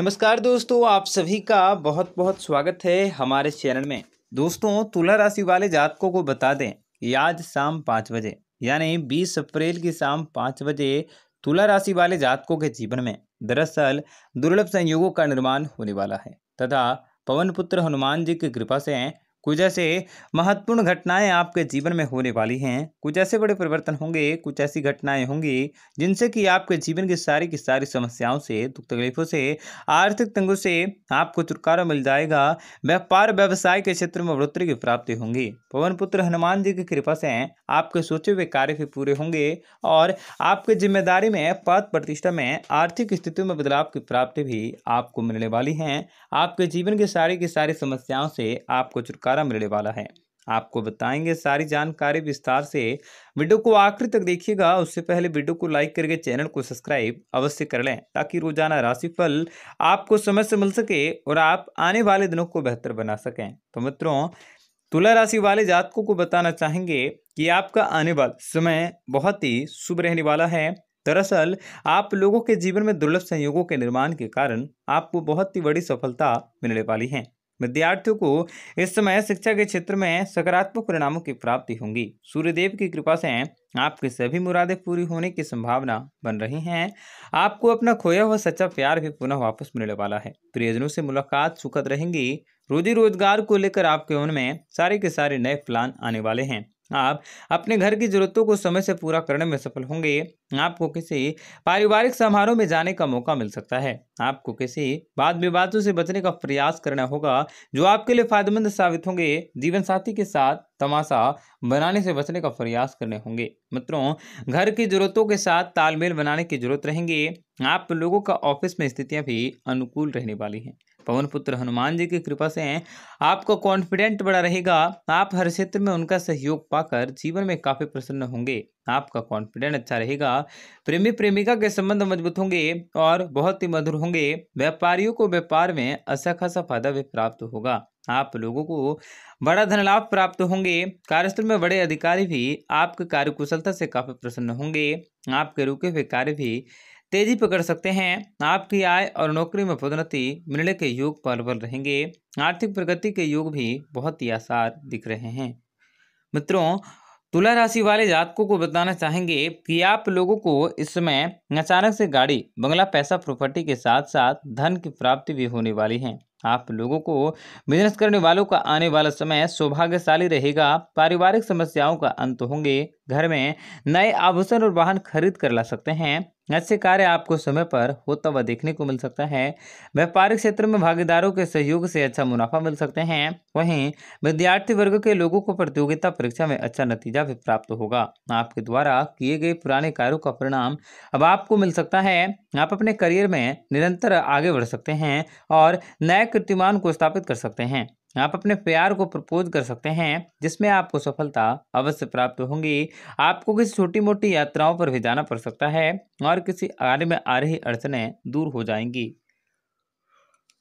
नमस्कार दोस्तों आप सभी का बहुत बहुत स्वागत है हमारे चैनल में दोस्तों तुला राशि वाले जातकों को बता दें आज शाम पाँच बजे यानी बीस अप्रैल की शाम पाँच बजे तुला राशि वाले जातकों के जीवन में दरअसल दुर्लभ संयोगों का निर्माण होने वाला है तथा पवन पुत्र हनुमान जी की कृपा से कुछ ऐसे महत्वपूर्ण घटनाएं आपके जीवन में होने वाली हैं कुछ ऐसे बड़े परिवर्तन होंगे कुछ ऐसी घटनाएं होंगी जिनसे कि आपके जीवन की सारी की सारी समस्याओं से दुख तकलीफों से आर्थिक तंगों से आपको छुटकारा मिल जाएगा व्यापार व्यवसाय के क्षेत्र में बढ़ोतरी की प्राप्ति होंगी पवन पुत्र हनुमान जी की कृपा से आपके सोचे हुए कार्य भी पूरे होंगे और आपकी जिम्मेदारी में पद प्रतिष्ठा में आर्थिक स्थिति में बदलाव की प्राप्ति भी आपको मिलने वाली है आपके जीवन की सारी की सारी समस्याओं से आपको छुटकारा छुटकारा मिलने वाला है आपको बताएंगे सारी जानकारी विस्तार से वीडियो को आखिर तक देखिएगा उससे पहले वीडियो को लाइक करके चैनल को सब्सक्राइब अवश्य कर लें ताकि रोजाना राशिफल आपको समय से मिल सके और आप आने वाले दिनों को बेहतर बना सकें तो मित्रों तुला राशि वाले जातकों को बताना चाहेंगे कि आपका आने वाला समय बहुत ही शुभ रहने वाला है दरअसल आप लोगों के जीवन में दुर्लभ संयोगों के निर्माण के कारण आपको बहुत ही बड़ी सफलता मिलने वाली है विद्यार्थियों को इस समय शिक्षा के क्षेत्र में सकारात्मक परिणामों की प्राप्ति होंगी सूर्यदेव की कृपा से आपकी सभी मुरादें पूरी होने की संभावना बन रही हैं आपको अपना खोया हुआ सच्चा प्यार भी पुनः वापस मिलने वाला है प्रियजनों से मुलाकात सुखद रहेंगी रोजी रोजगार को लेकर आपके उनमें सारे के सारे नए प्लान आने वाले हैं हाँ, आप अपने घर की जरूरतों को समय से पूरा करने में सफल होंगे आपको किसी पारिवारिक समारोह में जाने का मौका मिल सकता है आपको किसी वाद विवादों से बचने का प्रयास करना होगा जो आपके लिए फायदेमंद साबित होंगे जीवन साथी के साथ तमाशा बनाने से बचने का प्रयास करने होंगे मित्रों घर की जरूरतों के साथ तालमेल बनाने की जरूरत रहेंगे आप लोगों का ऑफिस में स्थितियाँ भी अनुकूल रहने वाली हैं पवन पुत्र हनुमान जी की कृपा से आपको कॉन्फिडेंट बड़ा रहेगा आप हर क्षेत्र में उनका सहयोग पाकर जीवन में काफ़ी प्रसन्न होंगे आपका कॉन्फिडेंट अच्छा रहेगा प्रेमी प्रेमिका के संबंध मजबूत होंगे और बहुत ही मधुर होंगे व्यापारियों को व्यापार में अच्छा खासा फायदा भी प्राप्त होगा आप लोगों को बड़ा धन लाभ प्राप्त होंगे कार्यस्थल में बड़े अधिकारी भी आपके कार्य कुशलता से काफ़ी प्रसन्न होंगे आपके रुके हुए कार्य भी तेजी पकड़ सकते हैं आपकी आय और नौकरी में पदोन्नति मिलने के योग पर बल रहेंगे आर्थिक प्रगति के योग भी बहुत ही आसार दिख रहे हैं मित्रों तुला राशि वाले जातकों को बताना चाहेंगे कि आप लोगों को इस समय अचानक से गाड़ी बंगला पैसा प्रॉपर्टी के साथ साथ धन की प्राप्ति भी होने वाली है आप लोगों को बिजनेस करने वालों का आने वाला समय सौभाग्यशाली रहेगा पारिवारिक समस्याओं का अंत होंगे घर में नए आभूषण और वाहन खरीद कर ला सकते हैं ऐसे कार्य आपको समय पर होता हुआ देखने को मिल सकता है व्यापारिक क्षेत्र में भागीदारों के सहयोग से अच्छा मुनाफा मिल सकते हैं वहीं विद्यार्थी वर्ग के लोगों को प्रतियोगिता परीक्षा में अच्छा नतीजा भी प्राप्त होगा आपके द्वारा किए गए पुराने कार्यों का परिणाम अब आपको मिल सकता है आप अपने करियर में निरंतर आगे बढ़ सकते हैं और नए कीर्तिमान को स्थापित कर सकते हैं आप अपने प्यार को प्रपोज कर सकते हैं जिसमें आपको सफलता अवश्य प्राप्त होंगी आपको किसी छोटी मोटी यात्राओं पर भी जाना पड़ सकता है और किसी आर्य में आ रही अड़चने दूर हो जाएंगी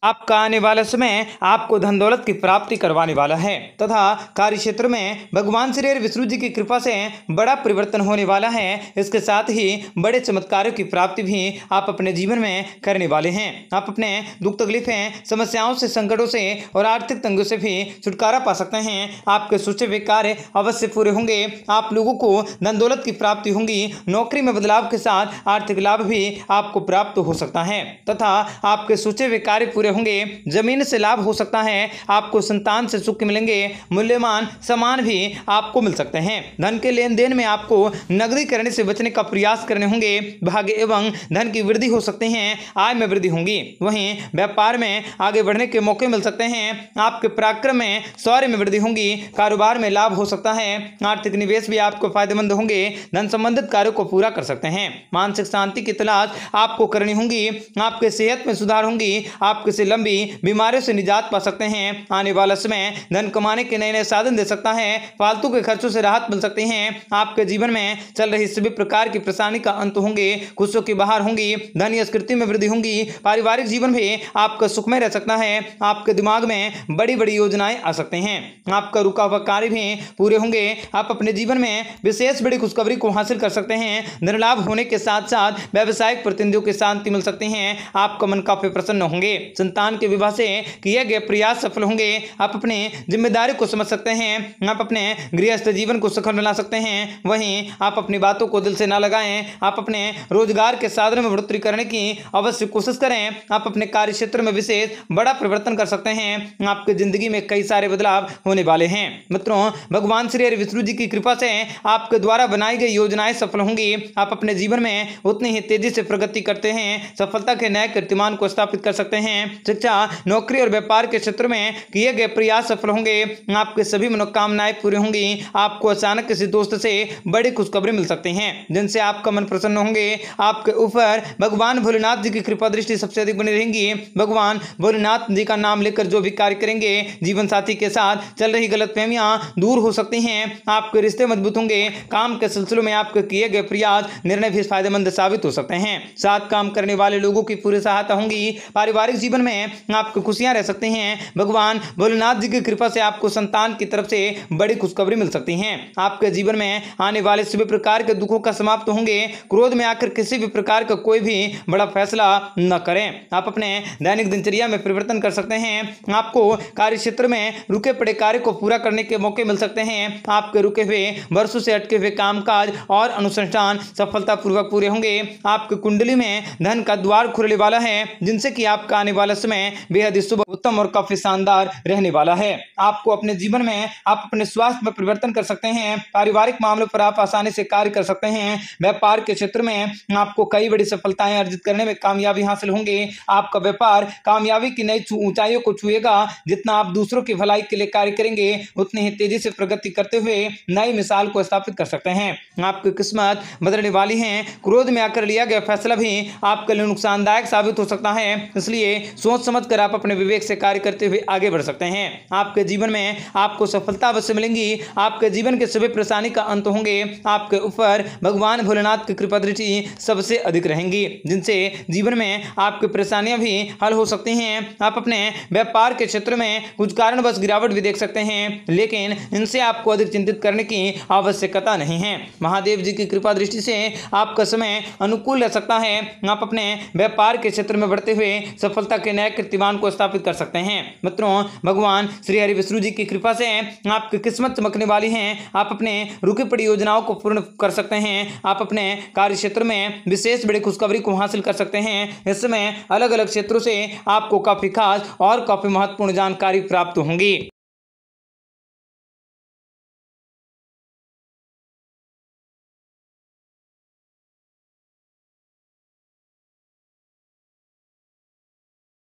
आपका आने वाला समय आपको धन दौलत की प्राप्ति करवाने वाला है तथा कार्य क्षेत्र में भगवान श्री विष्णु जी की कृपा से बड़ा परिवर्तन होने वाला है इसके साथ ही बड़े चमत्कारों की प्राप्ति भी आप अपने जीवन में करने वाले हैं आप अपने दुख तकलीफें समस्याओं से संकटों से और आर्थिक तंगों से भी छुटकारा पा सकते हैं आपके सोचे हुए कार्य अवश्य पूरे होंगे आप लोगों को धन दौलत की प्राप्ति होंगी नौकरी में बदलाव के साथ आर्थिक लाभ भी आपको प्राप्त हो सकता है तथा आपके सोचे हुए कार्य पूरे पूरे होंगे जमीन से लाभ हो सकता है आपको संतान से सुख मिलेंगे मूल्यवान सामान भी आपको मिल सकते हैं धन के लेन देन में आपको नगदी करने से बचने का प्रयास करने होंगे भाग्य एवं धन की वृद्धि हो सकती है आय में वृद्धि होंगी वहीं व्यापार में आगे बढ़ने के मौके मिल सकते हैं आपके पराक्रम में सौर्य में वृद्धि होंगी कारोबार में लाभ हो सकता है आर्थिक निवेश भी आपको फायदेमंद होंगे धन संबंधित कार्यों को पूरा कर सकते हैं मानसिक शांति की तलाश आपको करनी होगी आपके सेहत में सुधार होंगी आपके से लंबी बीमारियों से निजात पा सकते हैं आने वाला समय धन कमाने के नए नए साधन दे सकता है फालतू के खर्चों से राहत मिल सकती है आपके जीवन में चल रही सभी प्रकार की परेशानी का अंत होंगे खुशों की बाहर होंगी धन स्कृति में वृद्धि होंगी पारिवारिक जीवन भी आपका सुखमय रह सकता है आपके दिमाग में बड़ी बड़ी योजनाएं आ सकते हैं आपका रुका हुआ कार्य भी पूरे होंगे आप अपने जीवन में विशेष बड़ी खुशखबरी को हासिल कर सकते हैं धन लाभ होने के साथ साथ व्यावसायिक प्रतिनिधियों की शांति मिल सकती है आपका मन काफी प्रसन्न होंगे संतान के विवाह से किए गए प्रयास सफल होंगे आप अपनी जिम्मेदारी को समझ सकते हैं आप अपने गृहस्थ जीवन को सफल बना सकते हैं वहीं आप अपनी बातों को दिल से ना लगाएं आप अपने रोजगार के साधन में बढ़ोतरी करने की अवश्य कोशिश करें आप अपने कार्य क्षेत्र में विशेष बड़ा परिवर्तन कर सकते हैं आपकी जिंदगी में कई सारे बदलाव होने वाले हैं मित्रों भगवान श्री हरि विष्णु जी की कृपा से आपके द्वारा बनाई गई योजनाएं सफल होंगी आप अपने जीवन में उतनी ही तेजी से प्रगति करते हैं सफलता के नए कीर्तिमान को स्थापित कर सकते हैं शिक्षा नौकरी और व्यापार के क्षेत्र में किए गए प्रयास सफल होंगे आपके सभी मनोकामनाएं पूरी होंगी आपको अचानक किसी दोस्त से बड़ी खुशखबरी मिल सकती है जिनसे आपका मन प्रसन्न होंगे आपके ऊपर भगवान भोलेनाथ जी की कृपा दृष्टि सबसे अधिक बनी रहेंगी भगवान भोलेनाथ जी का नाम लेकर जो भी कार्य करेंगे जीवन साथी के साथ चल रही गलत दूर हो सकती हैं आपके रिश्ते मजबूत होंगे काम के सिलसिले में आपके किए गए प्रयास निर्णय भी फायदेमंद साबित हो सकते हैं साथ काम करने वाले लोगों की पूरी सहायता होंगी पारिवारिक जीवन में आप खुशियाँ रह सकते हैं भगवान भोलेनाथ जी की कृपा से आपको संतान की तरफ से बड़ी खुशखबरी मिल सकती है आपके जीवन में आने वाले सभी प्रकार के दुखों का समाप्त होंगे क्रोध में आकर किसी भी प्रकार का कोई भी बड़ा फैसला न करें आप अपने दैनिक दिनचर्या में परिवर्तन कर सकते हैं आपको कार्य क्षेत्र में रुके पड़े कार्य को पूरा करने के मौके मिल सकते हैं आपके रुके हुए वर्षों से अटके हुए कामकाज और अनुसंधान सफलतापूर्वक पूरे होंगे आपके कुंडली में धन का द्वार खुलने वाला है जिनसे कि आपका आने वाला वर्ष में बेहद शुभ उत्तम और काफी शानदार रहने वाला है आपको अपने जीवन में आप अपने स्वास्थ्य में परिवर्तन कर सकते हैं पारिवारिक मामलों पर आप आसानी से कार्य कर सकते हैं व्यापार के क्षेत्र में आपको कई बड़ी सफलताएं अर्जित करने में कामयाबी हासिल होंगे आपका व्यापार कामयाबी की नई ऊंचाइयों को छुएगा जितना आप दूसरों की भलाई के लिए कार्य करेंगे उतनी ही तेजी से प्रगति करते हुए नई मिसाल को स्थापित कर सकते हैं आपकी किस्मत बदलने वाली है क्रोध में आकर लिया गया फैसला भी आपके लिए नुकसानदायक साबित हो सकता है इसलिए सोच समझ कर आप अपने विवेक से कार्य करते हुए आगे बढ़ सकते हैं आपके जीवन में आपको सफलता अवश्य मिलेंगी आपके जीवन के सभी परेशानी का अंत होंगे आपके ऊपर भगवान भोलेनाथ की कृपा दृष्टि सबसे अधिक रहेंगी जिनसे जीवन में आपकी परेशानियां भी हल हो सकती हैं आप अपने व्यापार के क्षेत्र में कुछ कारणवश गिरावट भी देख सकते हैं लेकिन इनसे आपको अधिक चिंतित करने की आवश्यकता नहीं है महादेव जी की कृपा दृष्टि से आपका समय अनुकूल रह सकता है आप अपने व्यापार के क्षेत्र में बढ़ते हुए सफलता के नए कीर्तिमान को स्थापित कर सकते हैं मित्रों भगवान श्री हरि विष्णु जी की कृपा से आपकी किस्मत चमकने वाली है आप अपने रुकी पड़ी योजनाओं को पूर्ण कर सकते हैं आप अपने कार्य क्षेत्र में विशेष बड़ी खुशखबरी को हासिल कर सकते हैं इस समय अलग अलग क्षेत्रों से आपको काफ़ी खास और काफ़ी महत्वपूर्ण जानकारी प्राप्त होंगी